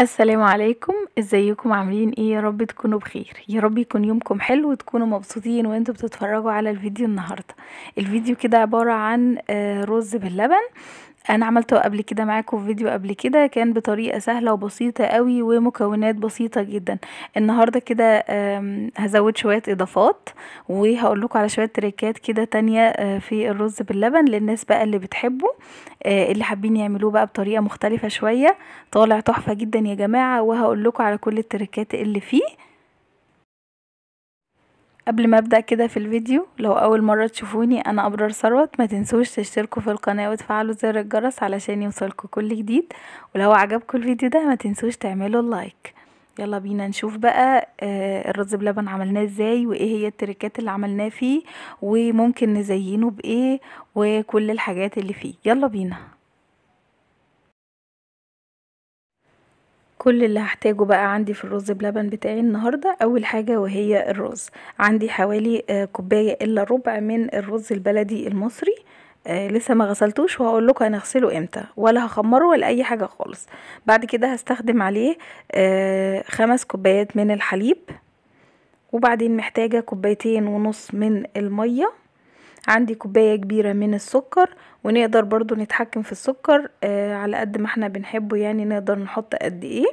السلام عليكم ازيكم عاملين ايه يا رب تكونوا بخير يا رب يكون يومكم حلو وتكونوا مبسوطين وانتوا بتتفرجوا على الفيديو النهارده الفيديو كده عباره عن آه، رز باللبن انا عملته قبل كده معاكم في فيديو قبل كده كان بطريقه سهله وبسيطه قوي ومكونات بسيطه جدا النهارده كده هزود شويه اضافات وهقول لكم على شويه تريكات كده تانية آه، في الرز باللبن للناس بقى اللي بتحبه آه، اللي حابين يعملوه بقى بطريقه مختلفه شويه طالع تحفه جدا يا جماعه وهقول لكم على كل التريكات اللي فيه قبل ما ابدأ كده في الفيديو لو اول مرة تشوفوني انا ابرار ثروت ما تنسوش تشتركوا في القناة وتفعلوا زر الجرس علشان يوصلكوا كل جديد ولو عجبكم الفيديو ده ما تنسوش تعملوا لايك يلا بينا نشوف بقى آه، الرز بلبن عملناه ازاي وايه هي التركات اللي عملناه فيه وممكن نزينه بايه وكل الحاجات اللي فيه يلا بينا كل اللي هحتاجه بقى عندي في الرز بلبن بتاعي النهاردة أول حاجة وهي الرز عندي حوالي آه، كوباية إلا ربع من الرز البلدي المصري آه، لسه ما غسلتوش وهقول لكم انا اغسله امتى ولا هخمره ولا اي حاجه خالص بعد كده هستخدم عليه آه، خمس كوبايات من الحليب وبعدين محتاجه كوبايتين ونص من الميه عندي كوباية كبيرة من السكر ونقدر برضو نتحكم في السكر آه، على قد ما احنا بنحبه يعني نقدر نحط قد ايه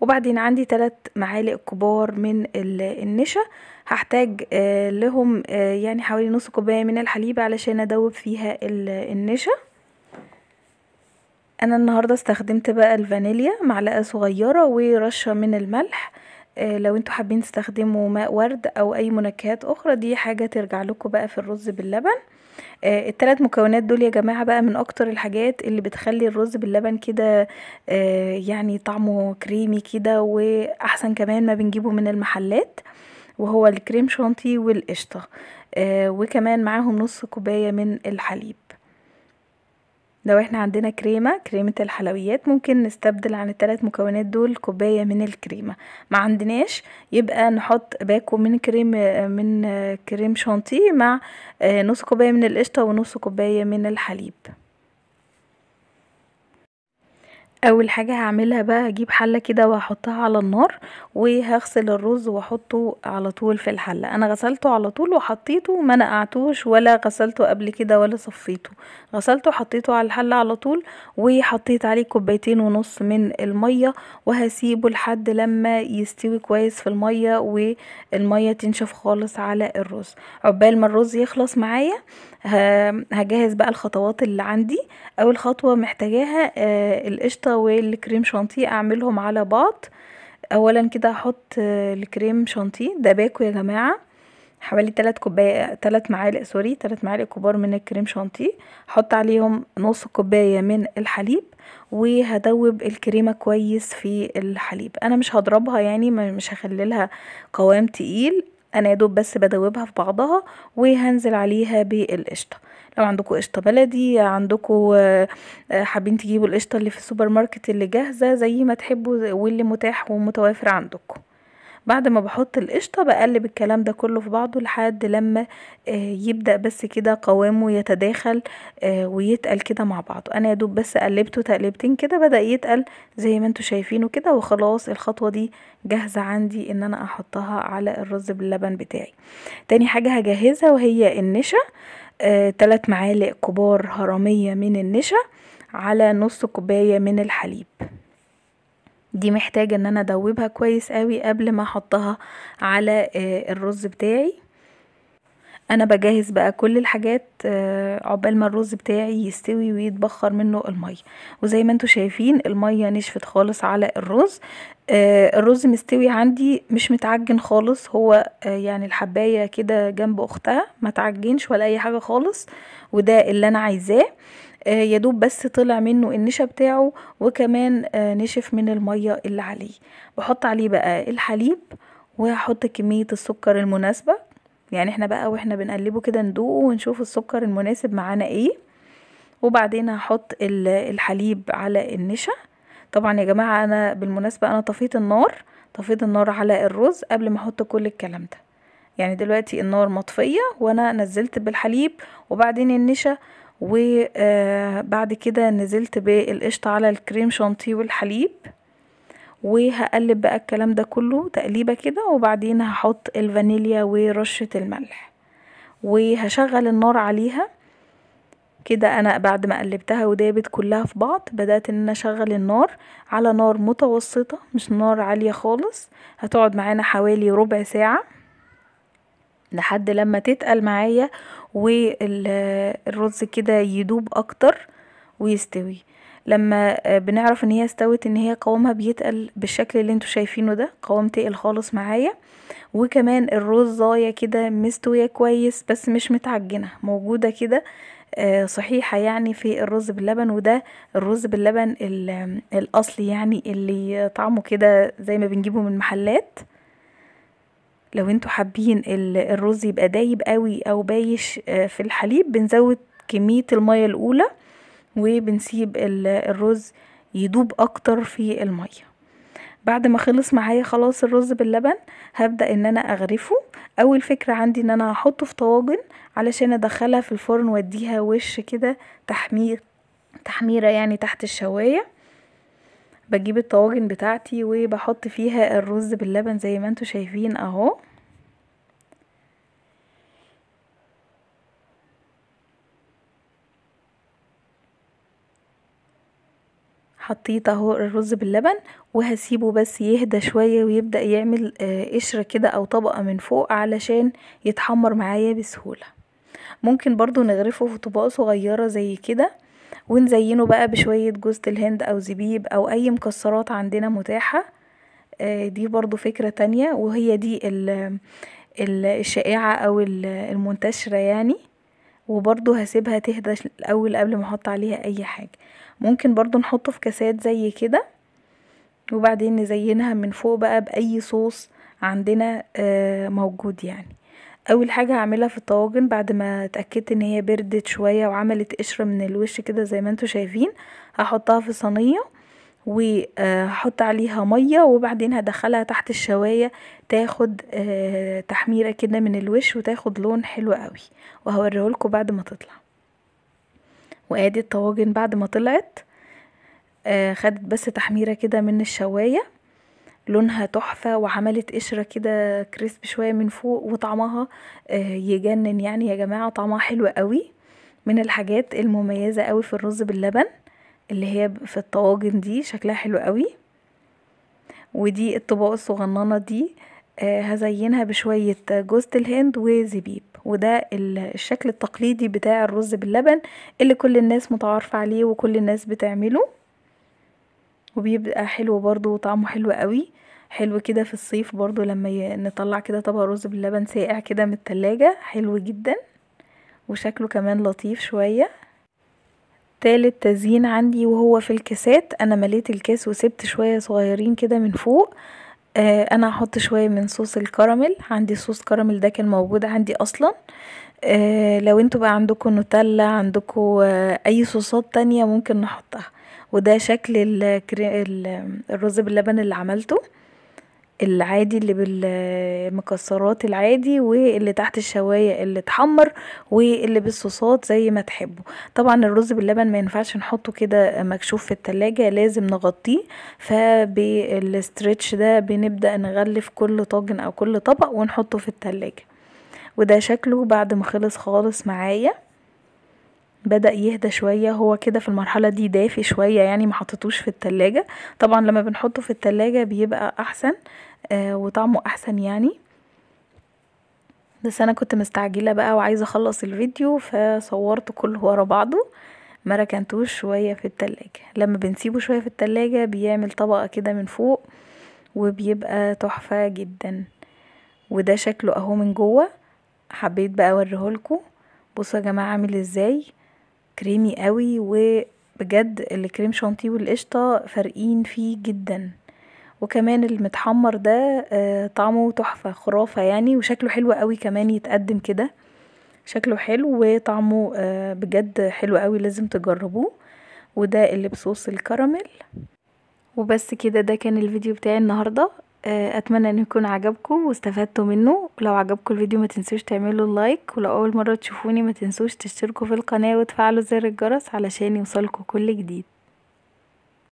وبعدين عندي ثلاث معالق كبار من النشا هحتاج آه، لهم آه، يعني حوالي نص كوبايه من الحليب علشان ادوب فيها النشا انا النهارده استخدمت بقى الفانيليا معلقه صغيره ورشه من الملح آه، لو انتوا حابين تستخدموا ماء ورد او اي منكهات اخرى دي حاجه ترجع لكم بقى في الرز باللبن آه، الثلاث مكونات دول يا جماعه بقى من اكتر الحاجات اللي بتخلي الرز باللبن كده آه، يعني طعمه كريمي كده واحسن كمان ما بنجيبه من المحلات وهو الكريم شانتي والقشطه وكمان معاهم نص كوبايه من الحليب لو احنا عندنا كريمة كريمة الحلويات ممكن نستبدل عن الثلاث مكونات دول كوباية من الكريمة ما عندناش يبقى نحط باكو من كريم من كريم شانتيه مع آه، نص كوباية من القشطة ونص كوباية من الحليب اول حاجه هعملها بقى هجيب حله كده وهحطها على النار وهغسل الرز واحطه على طول في الحله انا غسلته على طول وحطيته ما نقعتوش ولا غسلته قبل كده ولا صفيته غسلته حطيته على الحله على طول وحطيت عليه كوبايتين ونص من الميه وهسيبه لحد لما يستوي كويس في الميه والميه تنشف خالص على الرز عقبال ما الرز يخلص معايا هجهز بقى الخطوات اللي عندي اول خطوه محتاجاها آه، القشطه الشوكولاتة والكريم شانتيه اعملهم على بعض اولا كده هحط آه، الكريم شانتيه ده باكو يا جماعه حوالي 3 كوباية 3 معالق سوري 3 معالق كبار من الكريم شانتيه هحط عليهم نص كوباية من الحليب وهدوب الكريمة كويس في الحليب انا مش هضربها يعني مش هخليلها قوام تقيل انا دوب بس بدوبها في بعضها وهنزل عليها بالقشطه لو عندكم قشطه بلدي عندكم آه، حابين تجيبوا القشطه اللي في السوبر ماركت اللي جاهزه زي ما تحبوا واللي متاح ومتوافر عندكم بعد ما بحط القشطة بقلب الكلام ده كله في بعضه لحد لما آه، يبدأ بس كده قوامه يتداخل آه، ويتقل كده مع بعضه انا يدوب بس قلبته تقلبتين كده بدأ يتقل زي ما انتوا شايفينه كده وخلاص الخطوة دي جاهزة عندي ان انا احطها على الرز باللبن بتاعي تاني حاجة هجهزها وهي النشا آه، تلات معالق كبار هرمية من النشا على نص كوباية من الحليب دي محتاجة ان انا ادوبها كويس قوي قبل ما احطها على آه، الرز بتاعي انا بجهز بقى كل الحاجات آه، عقبال ما الرز بتاعي يستوي ويتبخر منه الميه وزي ما انتوا شايفين الميه نشفت خالص على الرز آه، الرز مستوي عندي مش متعجن خالص هو آه، يعني الحبايه كده جنب اختها ما تعجنش ولا اي حاجه خالص وده اللي انا عايزاه يا دوب بس طلع منه النشا بتاعه وكمان نشف من الميه اللي عليه بحط عليه بقى الحليب وهحط كميه السكر المناسبه يعني احنا بقى واحنا بنقلبه كده ندوقه ونشوف السكر المناسب معانا ايه وبعدين هحط الحليب على النشا طبعا يا جماعة انا بالمناسبة انا طفيت النار طفيت النار على الرز قبل ما احط كل الكلام ده يعني دلوقتي النار مطفية وانا نزلت بالحليب وبعدين النشا وبعد آه، كده نزلت بالقشطة على الكريم شانتيه والحليب وهقلب بقى الكلام ده كله تقليبه كده وبعدين هحط الفانيليا ورشه الملح وهشغل النار عليها كده انا بعد ما قلبتها ودابت كلها في بعض بدات ان انا اشغل النار على نار متوسطه مش نار عاليه خالص هتقعد معانا حوالي ربع ساعه لحد لما تتقل معايا والرز كده يدوب اكتر ويستوي لما آه، بنعرف ان هي استوت ان هي قوامها بيتقل بالشكل اللي انتوا شايفينه ده قوام تقل خالص معايا وكمان الرز ضايع كده مستوية كويس بس مش متعجنة موجودة كده آه، صحيحة يعني في الرز باللبن وده الرز باللبن الأصلي يعني اللي طعمه كده زي ما بنجيبه من المحلات لو انتوا حابين الرز يبقى دايب قوي او بايش آه، في الحليب بنزود كمية المية الاولى وبنسيب الرز يدوب اكتر في الميه بعد ما خلص معايا خلاص الرز باللبن هبدأ ان انا اغرفه اول فكرة عندي ان انا هحطه في طواجن علشان ادخلها في الفرن واديها وش كده تحمير تحميرة يعني تحت الشواية بجيب الطواجن بتاعتي وبحط فيها الرز باللبن زي ما انتوا شايفين اهو حطيت اهو الرز باللبن وهسيبه بس يهدى شوية ويبدأ يعمل آه، قشرة كده او طبقة من فوق علشان يتحمر معايا بسهولة ممكن برضو نغرفه في طبقة صغيرة زي كده ونزينه بقى بشوية جوزة الهند او زبيب او اي مكسرات عندنا متاحة آه، دي برضو فكرة تانية وهي دي الشائعة او المنتشرة يعني وبرضو هسيبها تهدى الاول قبل ما احط عليها اي حاجة ممكن برضو نحطه في كاسات زي كده وبعدين نزينها من فوق بقى باي صوص عندنا آه، موجود يعني اول حاجة هعملها في الطواجن بعد ما اتأكدت ان هي بردت شوية وعملت قشرة من الوش كده زي ما انتوا شايفين هحطها في صينية وهحط عليها مية وبعدين هدخلها تحت الشواية تاخد آه، تحميرة كده من الوش وتاخد لون حلو قوي لكم بعد ما تطلع وادي الطواجن بعد ما طلعت آه، خدت بس تحميرة كده من الشواية لونها تحفة وعملت قشرة كده كريسب شوية من فوق وطعمها آه، يجنن يعني يا جماعة طعمها حلو قوي من الحاجات المميزة قوي في الرز باللبن اللي هي في الطواجن دي شكلها حلو قوي ودي الطباق الصغننه دي آه، هزينها بشوية جوزة الهند وزبيب وده الشكل التقليدي بتاع الرز باللبن اللي كل الناس متعارفة عليه وكل الناس بتعمله وبيبقى حلو برضو وطعمه حلو قوي حلو كده في الصيف برضو لما نطلع كده طبق رز باللبن ساقع كده من التلاجة حلو جدا وشكله كمان لطيف شوية تالت تزيين عندي وهو في الكاسات انا مليت الكاس وسبت شوية صغيرين كده من فوق آه انا هحط شوية من صوص الكراميل عندي صوص كراميل ده كان موجود عندي اصلا آه لو انتوا بقى عندكم نوتيلا عندكم آه اي صوصات تانية ممكن نحطها وده شكل الرز باللبن اللي عملته العادي اللي بالمكسرات العادي واللي تحت الشوايه اللي اتحمر واللي بالصوصات زي ما تحبوا طبعا الرز باللبن ما ينفعش نحطه كده مكشوف في التلاجة لازم نغطيه فبالستريتش ده بنبدا نغلف كل طاجن او كل طبق ونحطه في التلاجة وده شكله بعد ما خلص خالص معايا بدأ يهدى شوية هو كده في المرحلة دي دافي شوية يعني ما حطيتوش في التلاجة طبعا لما بنحطه في التلاجة بيبقى أحسن آه، وطعمه احسن يعني بس انا كنت مستعجله بقى وعايزه اخلص الفيديو فصورته كله ورا بعضه ما ركنتوش شويه في التلاجة لما بنسيبه شويه في التلاجة بيعمل طبقه كده من فوق وبيبقى تحفه جدا وده شكله اهو من جوه حبيت بقى اوريهولكوا بصوا يا جماعه عامل ازاي كريمي قوي وبجد الكريم شانتيه والقشطه فارقين فيه جدا وكمان المتحمر ده آه، طعمه تحفة خرافة يعني وشكله حلو اوي كمان يتقدم كده شكله حلو وطعمه آه، بجد حلو اوي لازم تجربوه وده اللي بصوص الكراميل وبس كده ده كان الفيديو بتاعي النهاردة آه، اتمنى انه يكون عجبكم واستفدتوا منه لو عجبكم الفيديو ما تنسوش تعملوا لايك ولو اول مره تشوفوني ما تنسوش تشتركوا في القناه وتفعلوا زر الجرس علشان يوصلكم كل جديد